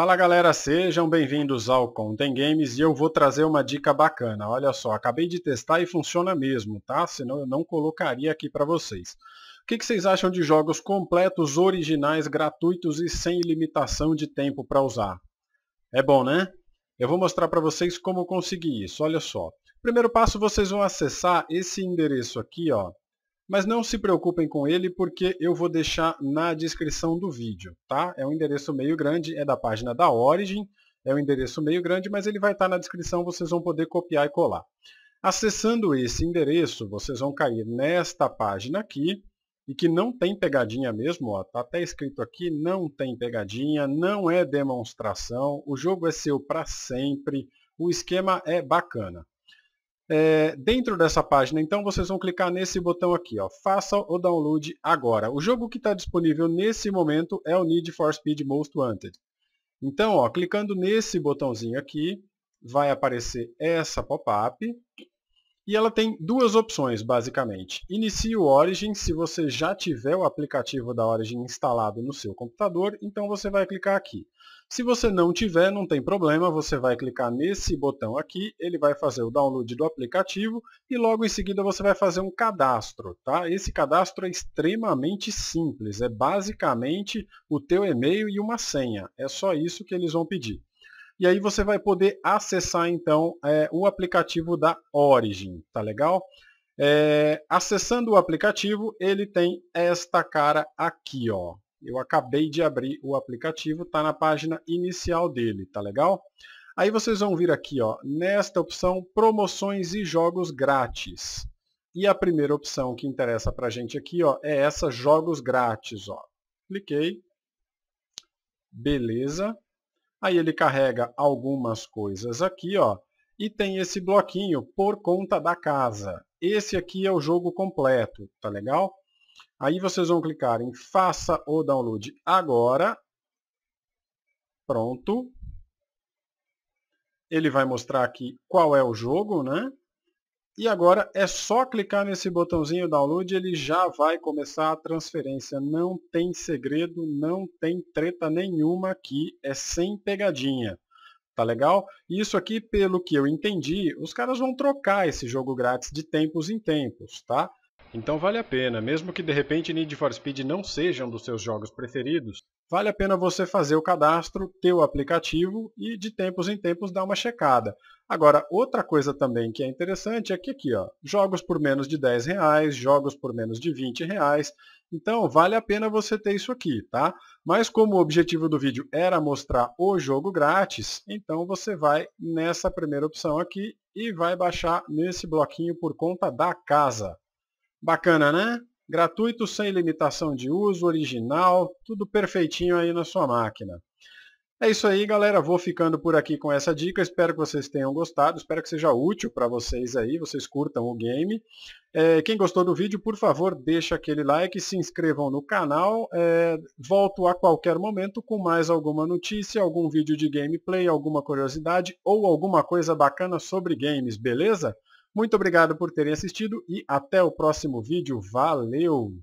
Fala galera, sejam bem-vindos ao Content Games e eu vou trazer uma dica bacana. Olha só, acabei de testar e funciona mesmo, tá? Senão eu não colocaria aqui para vocês. O que, que, vocês acham de jogos completos, originais, gratuitos e sem limitação de tempo para usar? É bom, né? Eu vou mostrar para vocês como conseguir isso. Olha só. Primeiro passo, vocês vão acessar esse endereço aqui, ó, mas não se preocupem com ele porque eu vou deixar na descrição do vídeo, tá? É um endereço meio grande, é da página da Origin, é um endereço meio grande, mas ele vai estar tá na descrição, vocês vão poder copiar e colar. Acessando esse endereço, vocês vão cair nesta página aqui, e que não tem pegadinha mesmo, está tá até escrito aqui, não tem pegadinha, não é demonstração, o jogo é seu para sempre, o esquema é bacana. É, dentro dessa página, então, vocês vão clicar nesse botão aqui, ó, faça o download agora. O jogo que está disponível nesse momento é o Need for Speed Most Wanted. Então, ó, clicando nesse botãozinho aqui, vai aparecer essa pop-up, e ela tem duas opções, basicamente. Inicie o Origin se você já tiver o aplicativo da Origin instalado no seu computador, então você vai clicar aqui. Se você não tiver, não tem problema, você vai clicar nesse botão aqui, ele vai fazer o download do aplicativo e logo em seguida você vai fazer um cadastro, tá? Esse cadastro é extremamente simples, é basicamente o teu e-mail e uma senha. É só isso que eles vão pedir. E aí você vai poder acessar então é, o aplicativo da Origin, tá legal? É, acessando o aplicativo, ele tem esta cara aqui, ó. Eu acabei de abrir o aplicativo, tá na página inicial dele, tá legal? Aí vocês vão vir aqui, ó, nesta opção promoções e jogos grátis. E a primeira opção que interessa a gente aqui, ó, é essa jogos grátis, ó. Cliquei. Beleza. Aí ele carrega algumas coisas aqui, ó, e tem esse bloquinho por conta da casa. Esse aqui é o jogo completo, tá legal? Aí vocês vão clicar em faça o download agora. Pronto. Ele vai mostrar aqui qual é o jogo, né? E agora é só clicar nesse botãozinho download, ele já vai começar a transferência. Não tem segredo, não tem treta nenhuma aqui, é sem pegadinha. Tá legal? Isso aqui, pelo que eu entendi, os caras vão trocar esse jogo grátis de tempos em tempos, tá? Então vale a pena, mesmo que de repente Need for Speed não seja um dos seus jogos preferidos, vale a pena você fazer o cadastro, ter o aplicativo e de tempos em tempos dar uma checada. Agora, outra coisa também que é interessante é que aqui, ó, jogos por menos de 10 reais, jogos por menos de 20 reais, então vale a pena você ter isso aqui, tá? Mas como o objetivo do vídeo era mostrar o jogo grátis, então você vai nessa primeira opção aqui e vai baixar nesse bloquinho por conta da casa. Bacana, né? Gratuito, sem limitação de uso, original, tudo perfeitinho aí na sua máquina. É isso aí, galera. Vou ficando por aqui com essa dica. Espero que vocês tenham gostado. Espero que seja útil para vocês aí. Vocês curtam o game. É, quem gostou do vídeo, por favor, deixe aquele like, se inscrevam no canal. É, volto a qualquer momento com mais alguma notícia, algum vídeo de gameplay, alguma curiosidade ou alguma coisa bacana sobre games, beleza? Muito obrigado por terem assistido e até o próximo vídeo. Valeu!